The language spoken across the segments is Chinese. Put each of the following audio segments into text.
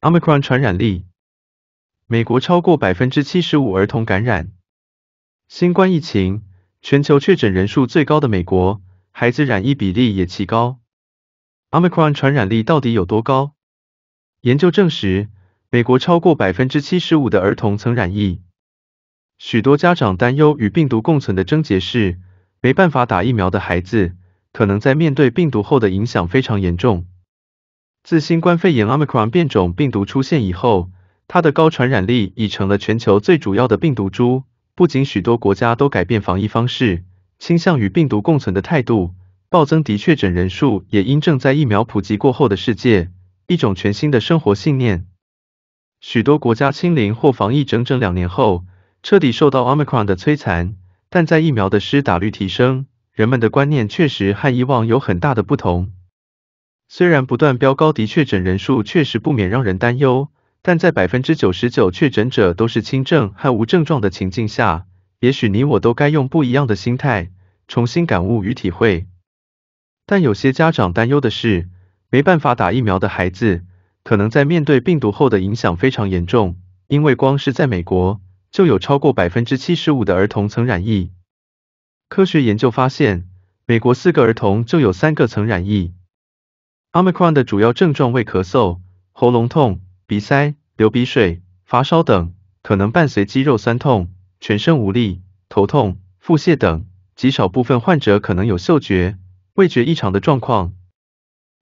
Omicron 传染力，美国超过百分之七十五儿童感染。新冠疫情全球确诊人数最高的美国，孩子染疫比例也奇高。Omicron 传染力到底有多高？研究证实，美国超过百分之七十五的儿童曾染疫。许多家长担忧与病毒共存的症结是，没办法打疫苗的孩子，可能在面对病毒后的影响非常严重。自新冠肺炎 Omicron 变种病毒出现以后，它的高传染力已成了全球最主要的病毒株。不仅许多国家都改变防疫方式，倾向与病毒共存的态度，暴增的确诊人数也因正在疫苗普及过后的世界，一种全新的生活信念。许多国家清零或防疫整整两年后，彻底受到 Omicron 的摧残，但在疫苗的施打率提升，人们的观念确实和以往有很大的不同。虽然不断飙高的确诊人数确实不免让人担忧，但在百分之九十九确诊者都是轻症和无症状的情境下，也许你我都该用不一样的心态重新感悟与体会。但有些家长担忧的是，没办法打疫苗的孩子，可能在面对病毒后的影响非常严重，因为光是在美国就有超过百分之七十五的儿童曾染疫。科学研究发现，美国四个儿童就有三个曾染疫。Omicron 的主要症状为咳嗽、喉咙痛、鼻塞、流鼻水、发烧等，可能伴随肌肉酸痛、全身无力、头痛、腹泻等。极少部分患者可能有嗅觉、味觉异常的状况，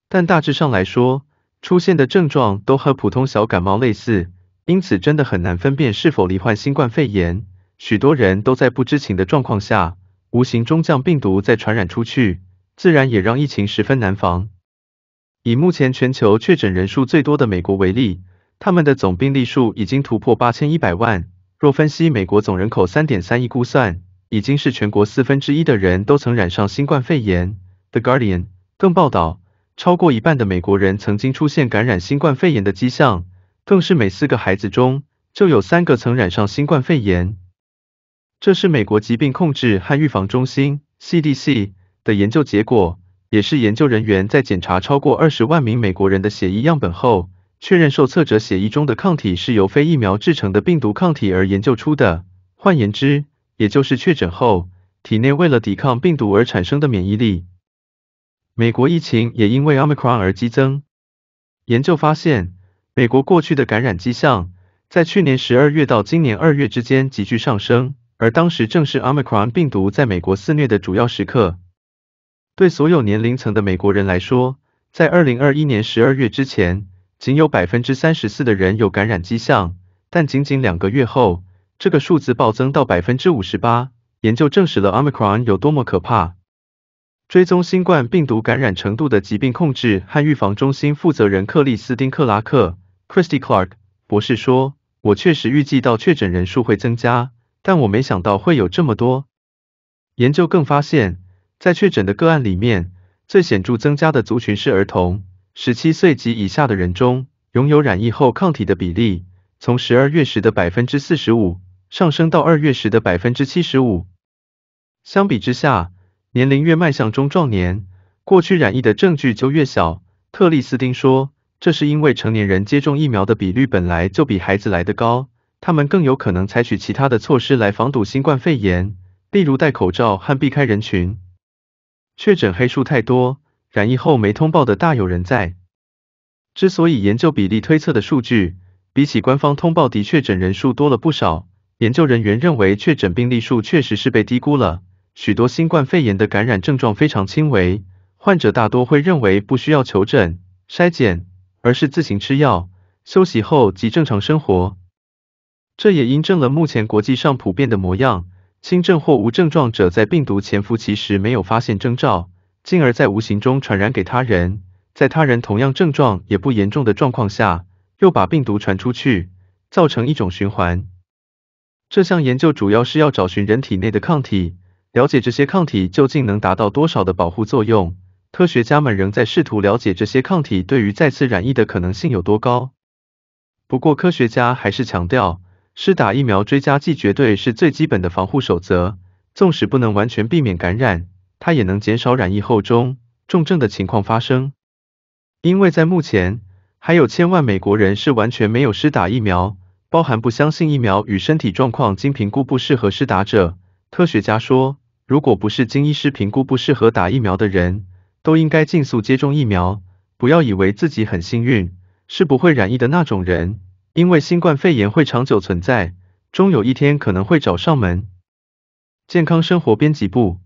但大致上来说，出现的症状都和普通小感冒类似，因此真的很难分辨是否罹患新冠肺炎。许多人都在不知情的状况下，无形中将病毒再传染出去，自然也让疫情十分难防。以目前全球确诊人数最多的美国为例，他们的总病例数已经突破八千一百万。若分析美国总人口三点三亿估算，已经是全国四分之一的人都曾染上新冠肺炎。The Guardian 更报道，超过一半的美国人曾经出现感染新冠肺炎的迹象，更是每四个孩子中就有三个曾染上新冠肺炎。这是美国疾病控制和预防中心 （CDC） 的研究结果。也是研究人员在检查超过二十万名美国人的血液样本后，确认受测者血液中的抗体是由非疫苗制成的病毒抗体而研究出的。换言之，也就是确诊后，体内为了抵抗病毒而产生的免疫力。美国疫情也因为 Omicron 而激增。研究发现，美国过去的感染迹象在去年十二月到今年二月之间急剧上升，而当时正是 Omicron 病毒在美国肆虐的主要时刻。对所有年龄层的美国人来说，在二零二一年十二月之前，仅有百分之三十四的人有感染迹象，但仅仅两个月后，这个数字暴增到百分之五十八。研究证实了 Omicron 有多么可怕。追踪新冠病毒感染程度的疾病控制和预防中心负责人克里斯汀·克拉克 （Christy Clark） 博士说：“我确实预计到确诊人数会增加，但我没想到会有这么多。”研究更发现。在确诊的个案里面，最显著增加的族群是儿童。十七岁及以下的人中，拥有染疫后抗体的比例，从十二月时的百分之四十五上升到二月时的百分之七十五。相比之下，年龄越迈向中壮年，过去染疫的证据就越小。特利斯丁说，这是因为成年人接种疫苗的比率本来就比孩子来的高，他们更有可能采取其他的措施来防堵新冠肺炎，例如戴口罩和避开人群。确诊黑数太多，染疫后没通报的大有人在。之所以研究比例推测的数据，比起官方通报的确诊人数多了不少。研究人员认为，确诊病例数确实是被低估了。许多新冠肺炎的感染症状非常轻微，患者大多会认为不需要求诊筛检，而是自行吃药休息后即正常生活。这也印证了目前国际上普遍的模样。轻症或无症状者在病毒潜伏期时没有发现征兆，进而在无形中传染给他人，在他人同样症状也不严重的状况下，又把病毒传出去，造成一种循环。这项研究主要是要找寻人体内的抗体，了解这些抗体究竟能达到多少的保护作用。科学家们仍在试图了解这些抗体对于再次染疫的可能性有多高。不过，科学家还是强调。施打疫苗追加剂绝对是最基本的防护守则，纵使不能完全避免感染，它也能减少染疫后中重症的情况发生。因为在目前还有千万美国人是完全没有施打疫苗，包含不相信疫苗与身体状况经评估不适合施打者。科学家说，如果不是经医师评估不适合打疫苗的人，都应该尽速接种疫苗，不要以为自己很幸运，是不会染疫的那种人。因为新冠肺炎会长久存在，终有一天可能会找上门。健康生活编辑部。